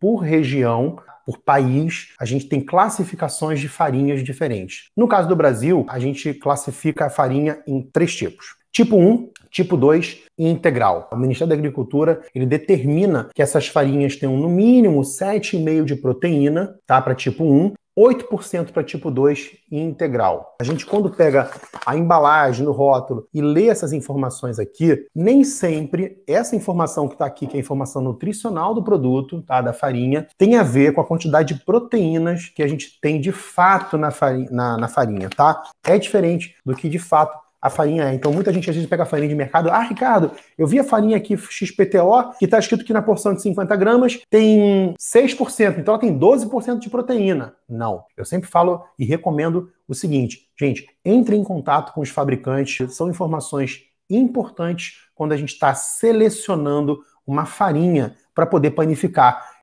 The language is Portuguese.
por região, por país, a gente tem classificações de farinhas diferentes. No caso do Brasil, a gente classifica a farinha em três tipos. Tipo 1, tipo 2 e integral. O Ministério da Agricultura, ele determina que essas farinhas tenham no mínimo 7,5 de proteína, tá, para tipo 1 8% para tipo 2 integral. A gente, quando pega a embalagem no rótulo e lê essas informações aqui, nem sempre essa informação que está aqui, que é a informação nutricional do produto, tá, da farinha, tem a ver com a quantidade de proteínas que a gente tem de fato na farinha, na, na farinha tá? É diferente do que de fato a farinha é. Então, muita gente às vezes pega farinha de mercado. Ah, Ricardo, eu vi a farinha aqui XPTO, que está escrito que na porção de 50 gramas tem 6%, então ela tem 12% de proteína. Não. Eu sempre falo e recomendo o seguinte, gente, entre em contato com os fabricantes, são informações importantes quando a gente está selecionando uma farinha para poder panificar.